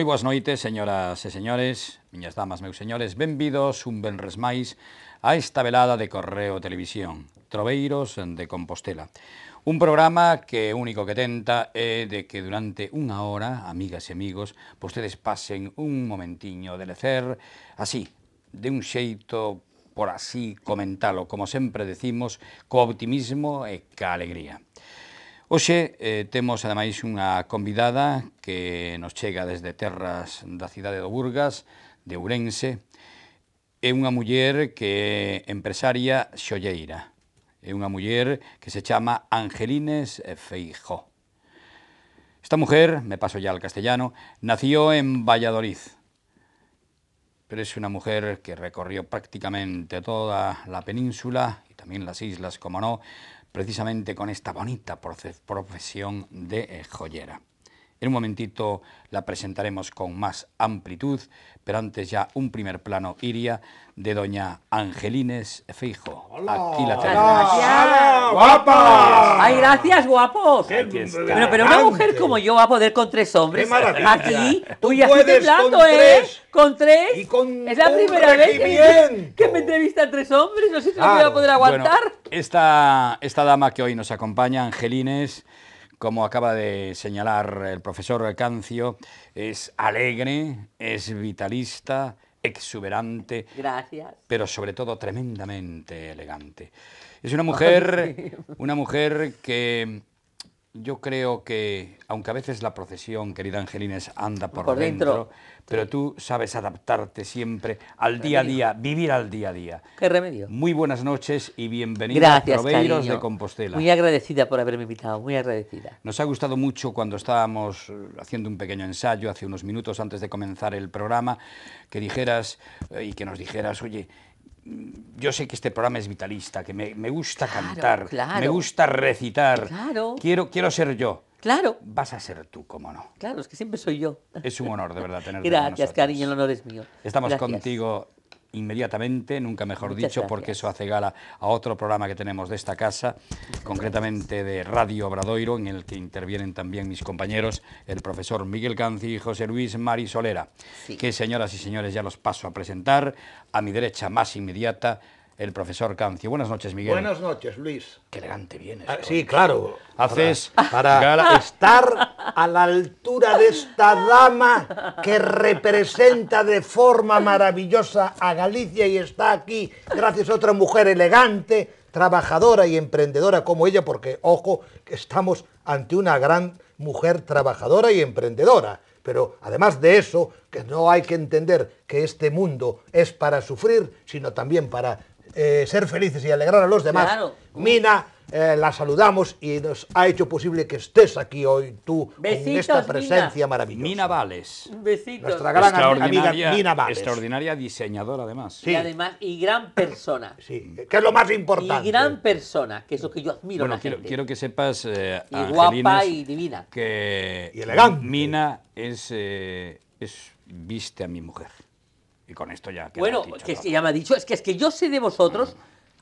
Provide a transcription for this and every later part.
Moi boas noites, señoras e señores, miñas damas, meus señores, benvidos un benres máis a esta velada de Correo Televisión, Troveiros de Compostela. Un programa que único que tenta é de que durante unha hora, amigas e amigos, vostedes pasen un momentiño de lecer así, de un xeito por así comentalo, como sempre decimos, co optimismo e ca alegría. Hoy tenemos eh, temos una convidada que nos llega desde terras da ciudad de Burgas, de Ourense. É una muller que empresaria xolleira. É una mujer que se llama Angelines Feijó. Esta mujer, me paso ya al castellano, nació en Valladolid, pero es una mujer que recorrió prácticamente toda la península y también las islas, como no, precisamente con esta bonita profesión de eh, joyera. En un momentito la presentaremos con más amplitud, pero antes ya un primer plano iría de doña Angelines Feijo. Hola, Aquí la tenemos. Gracias. ¡Guapa! ¡Ay, gracias, guapos! Pero, pero una mujer como yo va a poder con tres hombres. ¡Qué maravilla! Aquí, uy, así plato, ¿eh? ¿Con tres? Y con es la primera vez que, me, entrevistan tres hombres. No sé si lo voy a poder aguantar. esta, esta dama que hoy nos acompaña, Angelines como acaba de señalar el profesor Cancio, es alegre, es vitalista, exuberante. Gracias. Pero sobre todo tremendamente elegante. Es una mujer, una mujer que yo creo que, aunque a veces la procesión, querida Angelines, anda por, dentro, pero tú sabes adaptarte siempre al día a día, vivir al día a día. Qué remedio. Muy buenas noches y bienvenidos a de Compostela. Muy agradecida por haberme invitado, muy agradecida. Nos ha gustado mucho cuando estábamos eh, haciendo un pequeño ensayo hace unos minutos antes de comenzar el programa, que dijeras eh, y que nos dijeras, oye, yo sé que este programa es vitalista, que me, gusta cantar, me gusta recitar. Claro. Quiero, quiero ser yo. Claro. Vas a ser tú, cómo no. Claro, es que siempre soy yo. Es un honor, de verdad, tenerte Gracias, cariño, el honor es mío. Estamos contigo inmediatamente, nunca mejor dicho, porque eso hace gala a otro programa que tenemos de esta casa, concretamente de Radio Obradoiro, en el que intervienen también mis compañeros, el profesor Miguel Canci y José Luis Marisolera, Solera, que señoras y señores ya los paso a presentar, a mi derecha más inmediata, el profesor Cancio. Buenas noches, Miguel. Buenas noches, Luis. Qué elegante vienes. Ah, sí, claro. Haces para, estar a la altura de esta dama que representa de forma maravillosa a Galicia y está aquí gracias a otra mujer elegante, trabajadora y emprendedora como ella, porque, ojo, que estamos ante una gran mujer trabajadora y emprendedora. Pero además de eso, que no hay que entender que este mundo es para sufrir, sino también para eh, ser felices y alegrar a los demás. Mina eh, la saludamos y nos ha hecho posible que estés aquí hoy tú con esta presencia maravillosa. Mina Vales. Nuestra gran amiga Mina Vales. Extraordinaria diseñadora además. Sí. Y además, y gran persona. Sí, que es lo más importante. Y gran persona, que es lo que yo admiro bueno, la quiero, quiero que sepas, eh, y guapa y divina. Que y elegante. Mina es, eh, es viste a mi mujer. Y con esto ya Bueno, que, ya me ha dicho, es que, es que yo sé de vosotros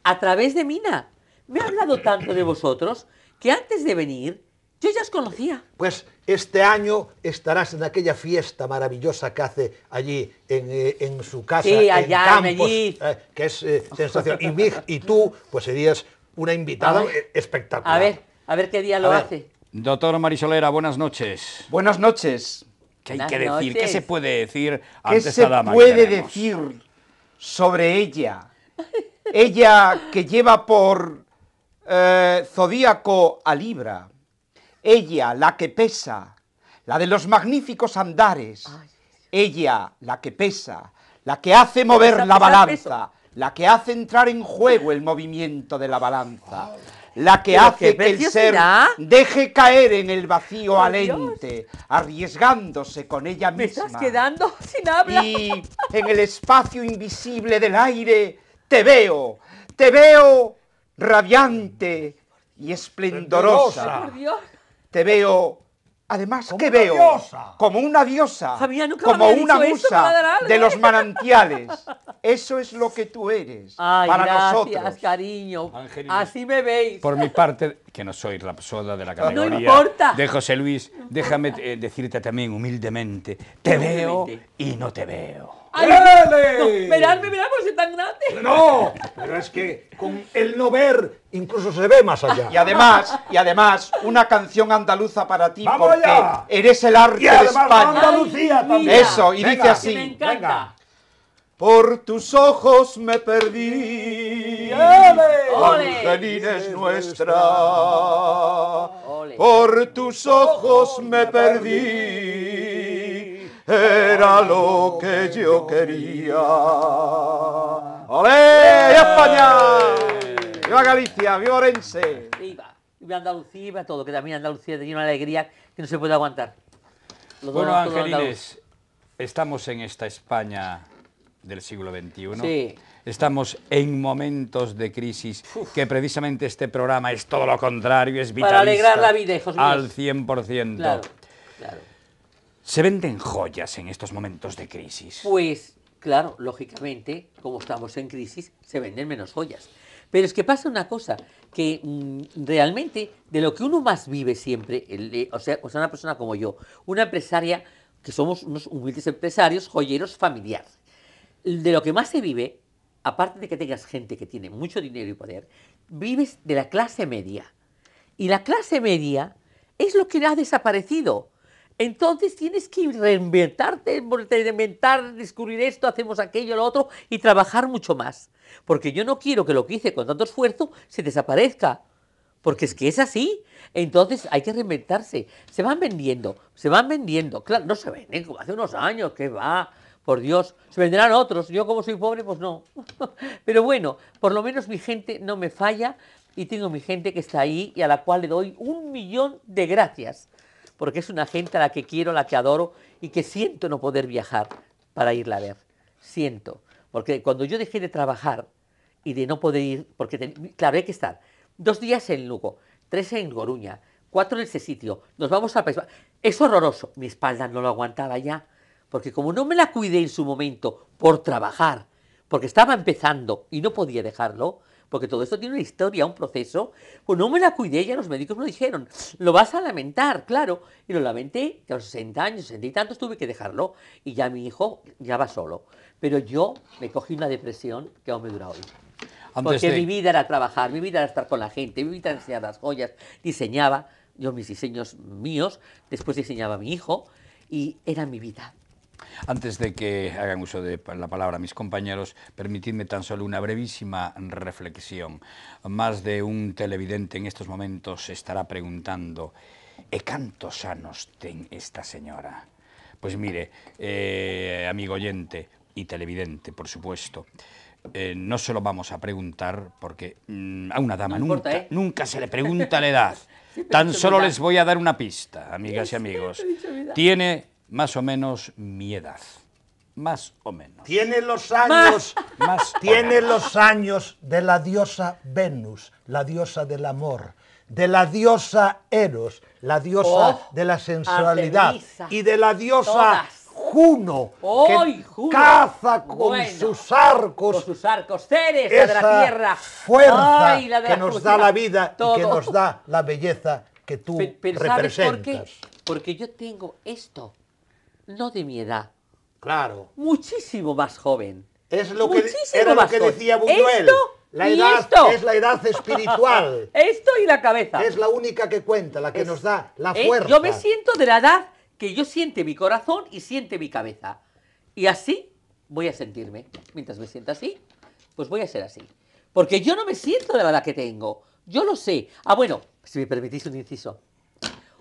a través de Mina me ha hablado tanto de vosotros que antes de venir yo ya os conocía. Pues este año estarás en aquella fiesta maravillosa que hace allí en, eh, en su casa, sí, allá, en Campos, eh, que es eh, sensación. Y y tú, pues serías una invitada espectacular. A ver, a ver qué día lo hace. Doctor Marisolera, buenas noches. Buenas noches. ¿Qué hay que decir? ¿Qué se puede decir antes ¿Qué ¿Qué se puede decir sobre ella? Ella que lleva por eh, zodíaco a Libra, ella la que pesa, la de los magníficos andares, ella la que pesa, la que hace mover la balanza, la que hace entrar en juego el movimiento de la balanza. la que hace que el ser deje caer en el vacío alente, arriesgándose con ella misma. quedando sin Y en el espacio invisible del aire te veo, te veo radiante y esplendorosa. Te veo, además que veo, como una diosa, como una musa de los manantiales. Eso es lo que tú eres Ay, para gracias, cariño. Así me veis. Por mi parte, que no soy rapsoda de la categoría no importa. de José Luis, déjame eh, decirte también humildemente, te veo y no te veo. ¡Ay! ¡Dale! No, miradme, es tan grande. No, pero es que con el no ver incluso se ve más allá. Y además, y además, una canción andaluza para ti porque eres el arte de España. Andalucía también. Eso, y dice así. Me Por tus ojos me perdí, Angelina es nuestra. Por tus ojos me perdí, era lo que yo quería. ¡Olé! España! ¡Viva Galicia! ¡Viva Orense! ¡Viva! Andalucía! ¡Viva todo! Que también Andalucía tenía una alegría que no se puede aguantar. bueno, Angelines, estamos en esta España del siglo XXI. Sí. Estamos en momentos de crisis, que precisamente este programa es todo lo contrario, es vital Para alegrar la vida, hijos míos. Al 100%. Claro, claro. ¿Se venden joyas en estos momentos de crisis? Pues claro, lógicamente, como estamos en crisis, se venden menos joyas. Pero es que pasa una cosa, que mm, realmente de lo que uno más vive siempre, eh, o, sea, o sea, una persona como yo, una empresaria, que somos unos humildes empresarios, joyeros, familiares, de lo que más se vive, aparte de que tengas gente que tiene mucho dinero y poder, vives de la clase media. Y la clase media es lo que ha desaparecido. Entonces tienes que reinventarte, reinventar, descubrir esto, hacemos aquello, lo otro y trabajar mucho más. Porque yo no quiero que lo que hice con tanto esfuerzo se desaparezca. Porque es que es así. Entonces hay que reinventarse. Se van vendiendo, se van vendiendo. Claro, no se venden como hace unos años, que va. Por Dios, se vendrán otros. Yo como soy pobre, pues no. Pero bueno, por lo menos mi gente no me falla y tengo mi gente que está ahí y a la cual le doy un millón de gracias porque es una gente a la que quiero, a la que adoro y que siento no poder viajar para irla a ver. Siento, porque cuando yo dejé de trabajar y de no poder ir, porque claro, hay que estar dos días en Lugo, tres en Goruña, cuatro en ese sitio, nos vamos al país. Es horroroso, mi espalda no lo aguantaba ya, porque como no me la cuidé en su momento por trabajar, porque estaba empezando y no podía dejarlo, porque todo esto tiene una historia, un proceso, pues no me la cuidé, ya los médicos me dijeron, lo vas a lamentar, claro, y lo lamenté, que a los 60 años, 60 y tantos tuve que dejarlo, y ya mi hijo ya va solo, pero yo me cogí una depresión que aún me dura hoy. porque mi vida era trabajar, mi vida era estar con la gente, mi vida era enseñar las joyas, diseñaba, yo mis diseños míos, después diseñaba a mi hijo, y era mi vida. Antes de que hagan uso de la palabra mis compañeros, permitidme tan solo una brevísima reflexión. Más de un televidente en estos momentos estará preguntando, ¿e cantos sanos ten esta señora? Pues mire, eh, amigo oyente y televidente, por supuesto, eh, no se lo vamos a preguntar porque mm, a una dama nunca, ¿eh? nunca se le pregunta la edad. Tan solo les voy a dar una pista, amigas y amigos. Tiene más o menos mi edad. Más o menos. Tiene los años, más, tiene los años de la diosa Venus, la diosa del amor, de la diosa Eros, la diosa oh, de la sensualidad y de la diosa Juno, que caza con sus arcos. Con sus arcos, Ceres, de la tierra. Fuerza que nos da la vida y que nos da la belleza que tú representas. por qué? Porque yo tengo esto no de mi edad. Claro. Muchísimo más joven. Es lo que, era decía la edad es la edad espiritual. esto y la cabeza. Es la única que cuenta, la que nos da la eh, fuerza. yo me siento de la edad que yo siente mi corazón y siente mi cabeza. Y así voy a sentirme. Mientras me sienta así, pues voy a ser así. Porque yo no me siento de la edad que tengo. Yo lo sé. Ah, bueno, si me permitís un inciso.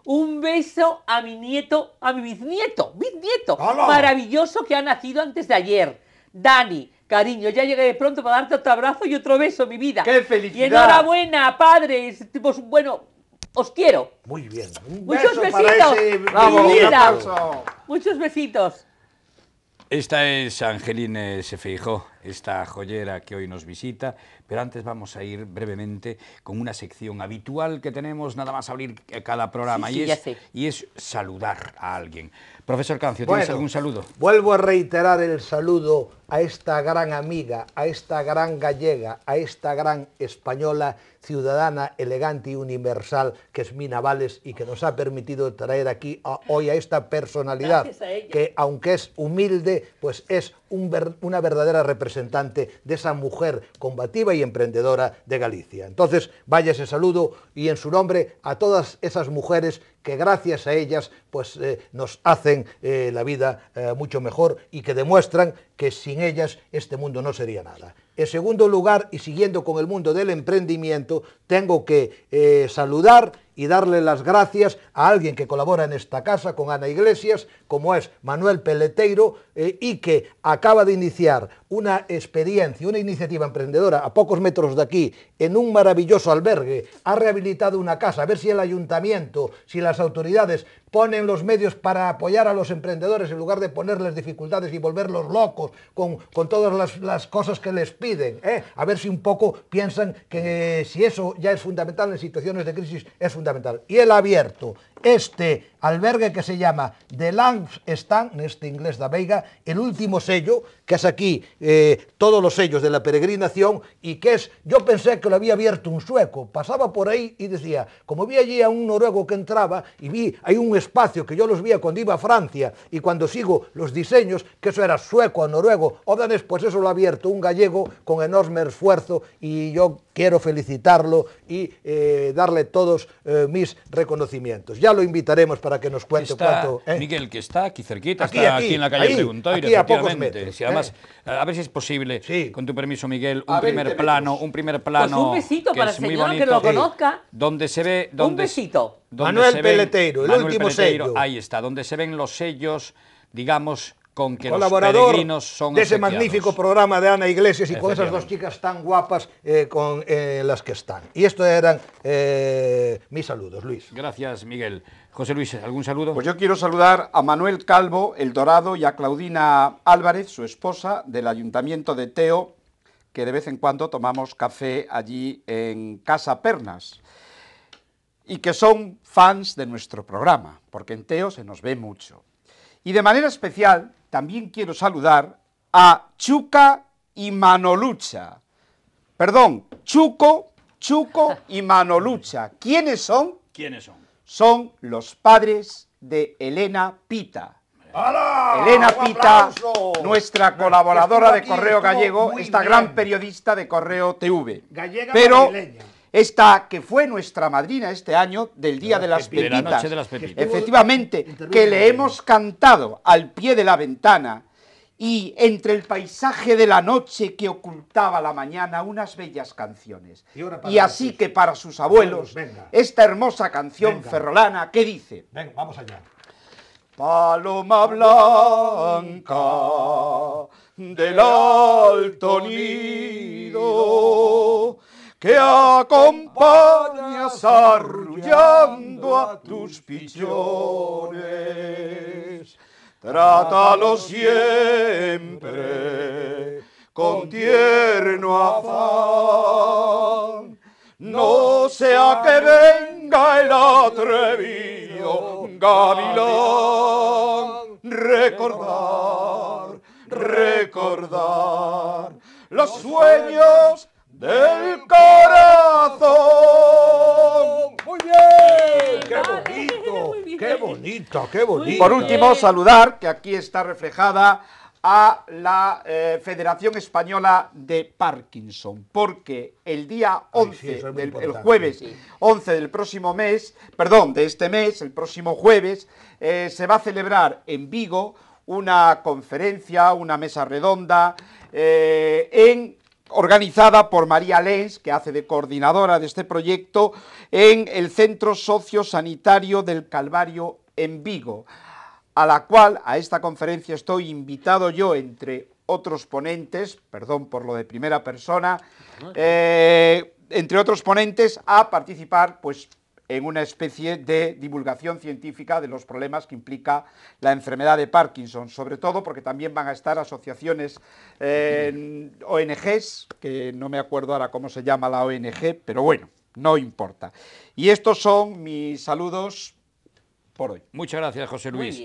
Un beso a mi nieto, a mi bisnieto, bisnieto, maravilloso que ha nacido antes de ayer. Dani, cariño, ya llegué de pronto para darte otro abrazo y otro beso, mi vida. ¡Qué felicidad! Y enhorabuena, padres. Pues, bueno, os quiero. Muy bien. Muchos besitos. Muchos besitos. Esta es Angeline Sefeijo esta joyera que hoy nos visita, pero antes vamos a ir brevemente con una sección habitual que tenemos nada más abrir cada programa y, es, y, es, saludar a alguien. Profesor Cancio, ¿tienes algún saludo? Vuelvo a reiterar el saludo a esta gran amiga, a esta gran gallega, a esta gran española, ciudadana, elegante y universal que es Mina Vales y que nos ha permitido traer aquí hoy a esta personalidad que aunque es humilde, pues es una verdadera representante de esa mujer combativa y emprendedora de Galicia. Entonces, vaya ese saludo y en su nombre a todas esas mujeres que gracias a ellas pues, eh, nos hacen eh, la vida eh, mucho mejor y que demuestran que sin ellas este mundo no sería nada. En segundo lugar, y siguiendo con el mundo del emprendimiento, tengo que saludar y darle las gracias a alguien que colabora en esta casa con Ana Iglesias, como es Manuel Peleteiro, eh, y que acaba de iniciar una experiencia, una iniciativa emprendedora a pocos metros de aquí, en un maravilloso albergue, ha rehabilitado una casa, a ver si el ayuntamiento, si las autoridades ponen los medios para apoyar a los emprendedores en lugar de ponerles dificultades y volverlos locos con, todas las, cosas que les piden. ¿eh? A ver si un poco piensan que si eso ya es fundamental en situaciones de crisis, es fundamental. Y el abierto, este albergue que se llama The Langs Stand, en este inglés da Veiga, el último sello, que es aquí eh, todos los sellos de la peregrinación y que es, yo pensé que lo había abierto un sueco, pasaba por ahí y decía, como vi allí a un noruego que entraba y vi, hay un espacio que yo los vi cuando iba a Francia y cuando sigo los diseños, que eso era sueco a noruego o danés, pues eso lo ha abierto un gallego con enorme esfuerzo y yo quiero felicitarlo y eh, darle todos eh, mis reconocimientos ya lo invitaremos para que nos cuente cuánto... ¿eh? Miguel, que está aquí cerquita, aquí, está aquí, aquí en la calle de Preguntoiro, aquí efectivamente. A, pocos además, ¿eh? a ver si es posible, con tu permiso, Miguel, un primer plano, un primer plano... Pues un besito para el señor que lo conozca. Donde se ve... Donde, un besito. Donde Manuel Peleteiro, el Manuel último sello. Ahí está, donde se ven los sellos, digamos con que los peregrinos son de ese magnífico programa de Ana Iglesias y con esas dos chicas tan guapas eh, con eh, las que están. Y esto eran eh, mis saludos, Luis. Gracias, Miguel. José Luis, ¿algún saludo? Pues yo quiero saludar a Manuel Calvo, El Dorado, y a Claudina Álvarez, su esposa, del Ayuntamiento de Teo, que de vez en cuando tomamos café allí en Casa Pernas y que son fans de nuestro programa, porque en Teo se nos ve mucho. Y de manera especial también quiero saludar a Chuca y Manolucha. Perdón, Chuco, Chuco y Manolucha. ¿Quiénes son? ¿Quiénes son? Son los padres de Elena Pita. Elena Pita, nuestra colaboradora de Correo Gallego, esta gran periodista de Correo TV. Gallega Pero esta que fue nuestra madrina este año del Día de las, Pepitas. Efectivamente, que le hemos cantado al pie de la ventana y entre el paisaje de la noche que ocultaba la mañana unas bellas canciones. Y, así que para sus abuelos, esta hermosa canción ferrolana qué dice... Venga, vamos allá. Paloma blanca del alto nido que acompañas arrullando a tus pichones. Trátalo siempre con tierno afán, no sea que venga el atrevido gavilán. Recordar, recordar los sueños por último, saludar, que aquí está reflejada, a la eh, Federación Española de Parkinson, porque el día 11, del, jueves 11 del próximo mes, perdón, de este mes, el próximo jueves, eh, se va a celebrar en Vigo una conferencia, una mesa redonda, eh, organizada por María Lenz, que hace de coordinadora de este proyecto, en el Centro Sociosanitario del Calvario en Vigo a la cual a esta conferencia estoy invitado yo entre otros ponentes, perdón por lo de primera persona, eh, entre otros ponentes a participar pues en una especie de divulgación científica de los problemas que implica la enfermedad de Parkinson, sobre todo porque también van a estar asociaciones eh, ONGs, que no me acuerdo ahora cómo se llama la ONG, pero bueno, no importa. Y estos son mis saludos Muchas gracias, José Luis.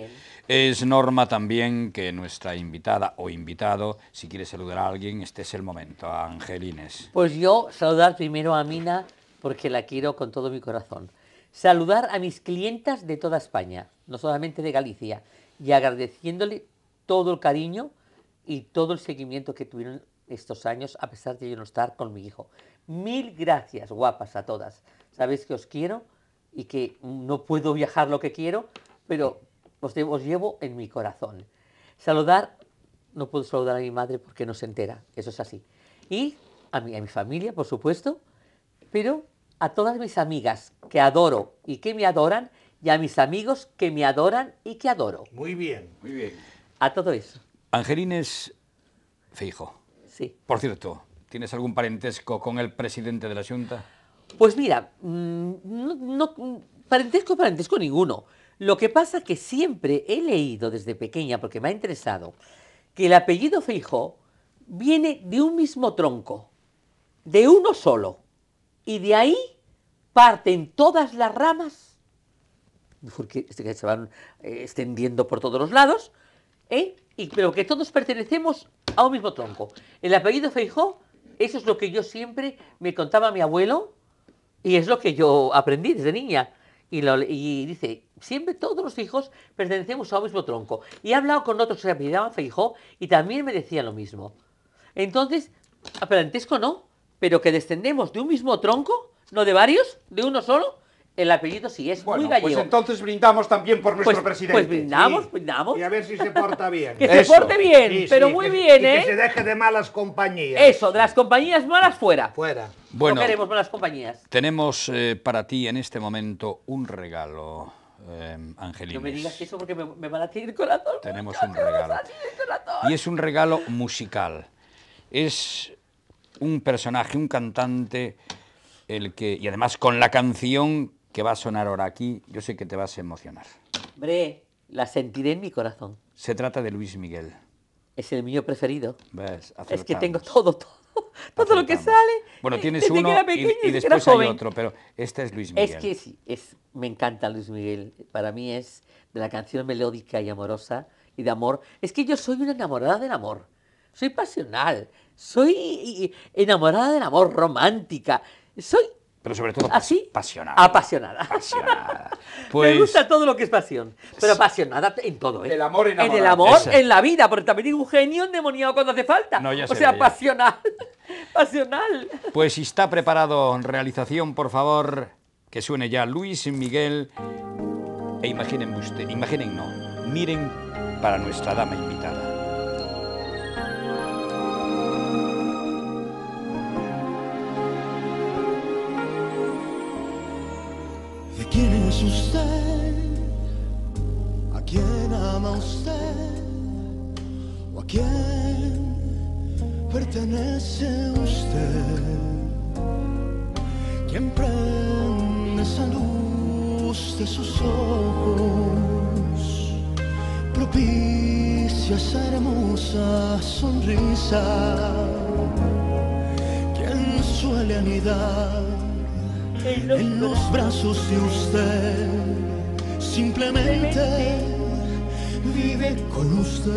Es norma también que nuestra invitada o invitado, si quiere saludar a alguien, este es el momento, a Angelines. Pues yo saludar primero a Mina, porque la quiero con todo mi corazón. Saludar a mis clientas de toda España, no solamente de Galicia, y agradeciéndole todo el cariño y todo el seguimiento que tuvieron estos años, a pesar de yo no estar con mi hijo. Mil gracias, guapas a todas. Sabéis que os quiero y que no puedo viajar lo que quiero, pero os, llevo en mi corazón. Saludar, no puedo saludar a mi madre porque no se entera, eso es así. Y a mi, a mi familia, por supuesto, pero a todas mis amigas que adoro y que me adoran, y a mis amigos que me adoran y que adoro. Muy bien, muy bien. A todo eso. Angelines Feijo. Sí. Por cierto, ¿tienes algún parentesco con el presidente de la Junta? Pues mira, mm, no, parentesco, parentesco ninguno. Lo que pasa que siempre he leído desde pequeña, porque me ha interesado, que el apellido Feijó viene de un mismo tronco, de uno solo, y de ahí parten todas las ramas, porque este se van eh, extendiendo por todos los lados, ¿eh? y, pero que todos pertenecemos a un mismo tronco. El apellido Feijó, eso es lo que yo siempre me contaba mi abuelo, y es lo que yo aprendí desde niña. Y, lo, dice, siempre todos los hijos pertenecemos a un mismo tronco. Y he hablado con otros que se Feijó y también me decían lo mismo. Entonces, a no, pero que descendemos de un mismo tronco, no de varios, de uno solo, el apellido sí, es muy pues gallego. Pues entonces brindamos también por nuestro pues, pues presidente. Pues brindamos, brindamos. Y a ver si se porta bien. que se porte bien, pero muy bien, ¿eh? Que se deje de malas compañías. Eso, de las compañías malas fuera. Fuera. Bueno, no queremos malas compañías. Tenemos eh, para ti en este momento un regalo. Eh, No me digas eso porque me, me van a tirar el corazón. Tenemos un regalo. Y es un regalo musical. Es un personaje, un cantante, el que, y además con la canción que va a sonar ahora aquí, yo sé que te vas a emocionar. Hombre, la sentiré en mi corazón. Se trata de Luis Miguel. Es el mío preferido. Es que tengo todo, todo. Todo lo que sale. Bueno, tienes uno y, después hay otro, pero este es Luis Miguel. Es que sí, es, me encanta Luis Miguel. Para mí es de la canción melódica y amorosa y de amor. Es que yo soy una enamorada del amor. Soy pasional. Soy enamorada del amor romántica. Soy pero sobre todo pues, ¿Así? ¿Ah, apasionada. Apasionada. Me pues gusta todo lo que es pasión, pero apasionada en todo. ¿eh? El amor en el amor, en la vida, porque también es un genio endemoniado cuando hace falta. o sea, pasional. pasional. Pues si está preparado, en realización, por favor, que suene ya Luis Miguel. E imaginen usted, imaginen no, miren para nuestra dama invitada. ¿Quién es usted? ¿A quién ama usted? ¿O a quién pertenece usted? ¿Quién prende esa luz de sus ojos? Propicia esa hermosa sonrisa. ¿Quién suele anidar? en los brazos de usted. Simplemente vive con usted.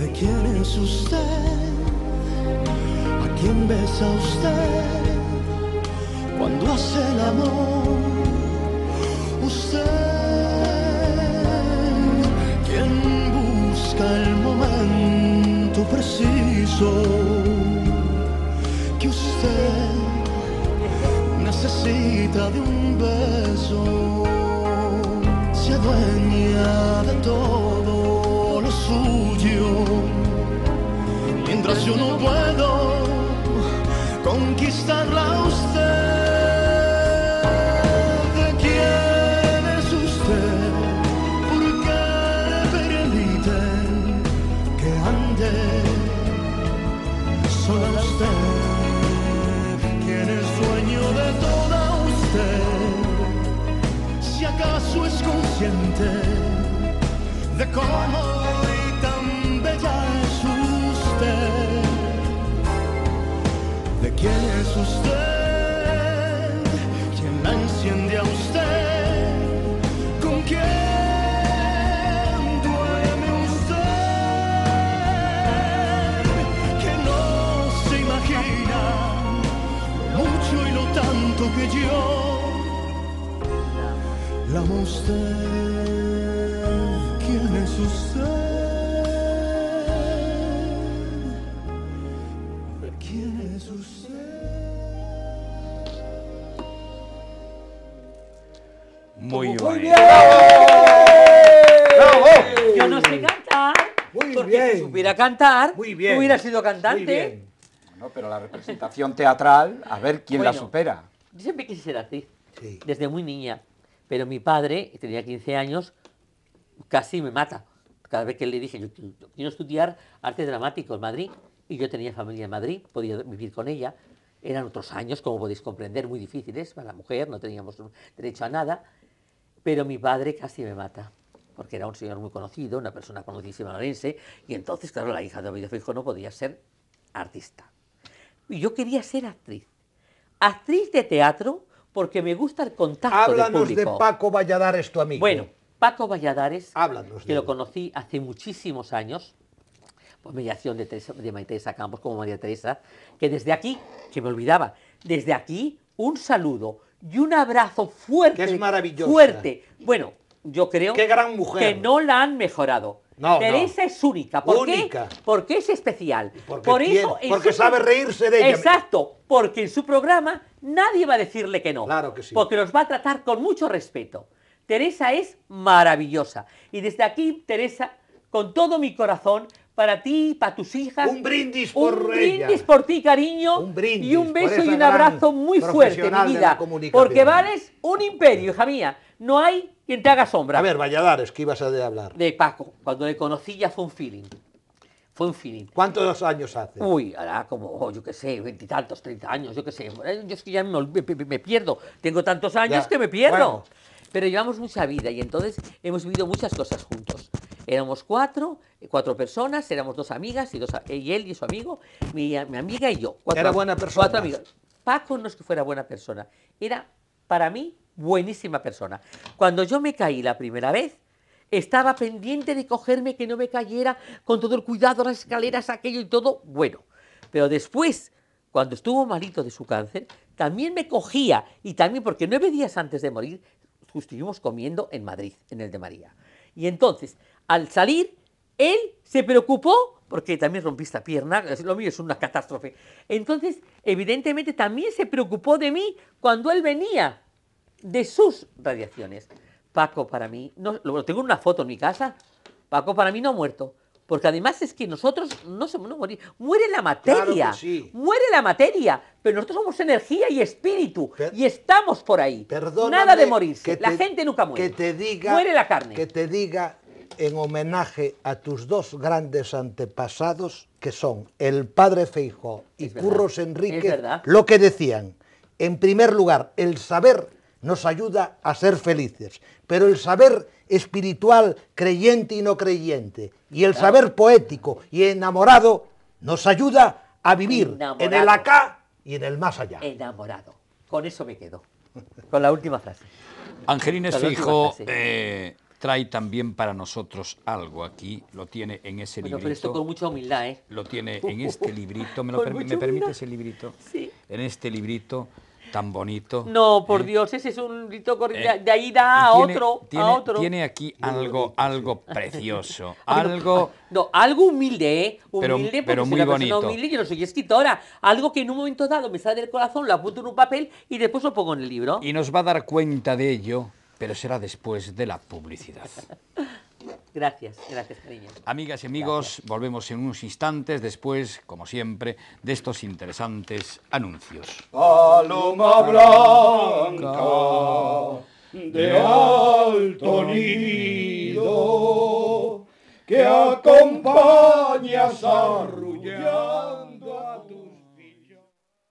¿De quién es usted? ¿A quién besa usted? Cuando hace el amor, usted, quien busca el momento preciso de un beso, se adueña de todo lo suyo, mientras yo no puedo conquistar conquistarla. Come on cantar, hubiera sido cantante. pero la representación teatral, a ver quién la supera. Yo siempre quise ser actriz, desde muy niña. Pero mi padre, que tenía 15 años, casi me mata. Cada vez que le dije, yo quiero estudiar arte dramático en Madrid, y yo tenía familia en Madrid, podía vivir con ella. Eran otros años, como podéis comprender, muy difíciles para la mujer, no teníamos derecho a nada. Pero mi padre casi me mata porque era un señor muy conocido, una persona conocidísima orense, y entonces, claro, la hija de Ovidio Fijo no podía ser artista. Y yo quería ser actriz. Actriz de teatro porque me gusta el contacto Háblanos del público. de Paco Valladares, tu amigo. Bueno, Paco Valladares, Háblanos que lo conocí hace muchísimos años, por mediación de, María Teresa Campos como María Teresa, que desde aquí, que me olvidaba, desde aquí un saludo y un abrazo fuerte. Que es maravilloso. Fuerte. Bueno, yo creo que no la han mejorado. Teresa es única. ¿Por qué? Porque es especial. Porque, Por eso, porque sabe reírse de ella. Exacto, porque en su programa nadie va a decirle que no. Claro que sí. Porque los va a tratar con mucho respeto. Teresa es maravillosa. Y desde aquí, Teresa, con todo mi corazón, para ti, para tus hijas. Un brindis por Un brindis por ti, cariño. Un brindis y un beso y un abrazo muy fuerte, mi vida. Porque vales un imperio, hija mía. No hay quien te haga sombra. A ver, Valladares, ¿qué ibas a hablar? De Paco. Cuando le conocí ya fue un feeling. Fue un feeling. ¿Cuántos años hace? Uy, ahora como, oh, yo qué sé, veintitantos, treinta años, yo qué sé. Yo es que ya me, pierdo. Tengo tantos años que me pierdo. Pero llevamos mucha vida y entonces hemos vivido muchas cosas juntos. Éramos cuatro, eh, cuatro personas, éramos dos amigas y, él y su amigo, mi, amiga y yo. Cuatro, era buena persona. Paco no es que fuera buena persona, era para mí buenísima persona. Cuando yo me caí la primera vez, estaba pendiente de cogerme que no me cayera con todo el cuidado, las escaleras, aquello y todo, bueno. Pero después, cuando estuvo malito de su cáncer, también me cogía y también porque nueve días antes de morir pues, estuvimos comiendo en Madrid, en el de María. Y entonces, al salir, él se preocupó, porque también rompí esta pierna, lo mío es una catástrofe. Entonces, evidentemente, también se preocupó de mí cuando él venía de sus radiaciones. Paco, para mí, no, lo tengo una foto en mi casa, Paco para mí no ha muerto. Porque además es que nosotros no somos no morir. Muere la materia. Muere la materia. Pero nosotros somos energía y espíritu. y estamos por ahí. Nada de morirse. la gente nunca muere. Que te diga, muere la carne. Que te diga en homenaje a tus dos grandes antepasados, que son el padre Feijo y Curros Enrique, lo que decían. En primer lugar, el saber nos ayuda a ser felices. Pero el saber espiritual, creyente y no creyente, y el saber poético y enamorado, nos ayuda a vivir en el acá y en el más allá. Enamorado. Con eso me quedo. Con la última frase. Angelina su hijo eh, trae también para nosotros algo aquí. Lo tiene en ese librito. Pero esto con mucha humildad, ¿eh? Lo tiene en este librito. ¿Me, lo ¿me permite ese librito? Sí. En este librito Tan bonito. No, por ¿eh? Dios, ese es un rito corriente. Eh, de ahí da a otro, tiene, a otro. Tiene aquí algo, algo precioso. algo. Ah, no, algo humilde, ¿eh? Humilde, pero, pero muy bonito. humilde, yo no soy escritora. Algo que en un momento dado me sale del corazón, lo apunto en un papel y después lo pongo en el libro. Y nos va a dar cuenta de ello, pero será después de la publicidad. Gracias, gracias, cariño. Amigas y amigos, volvemos en unos instantes después, como siempre, de estos interesantes anuncios. Paloma blanca de alto nido que acompañas a arrullar.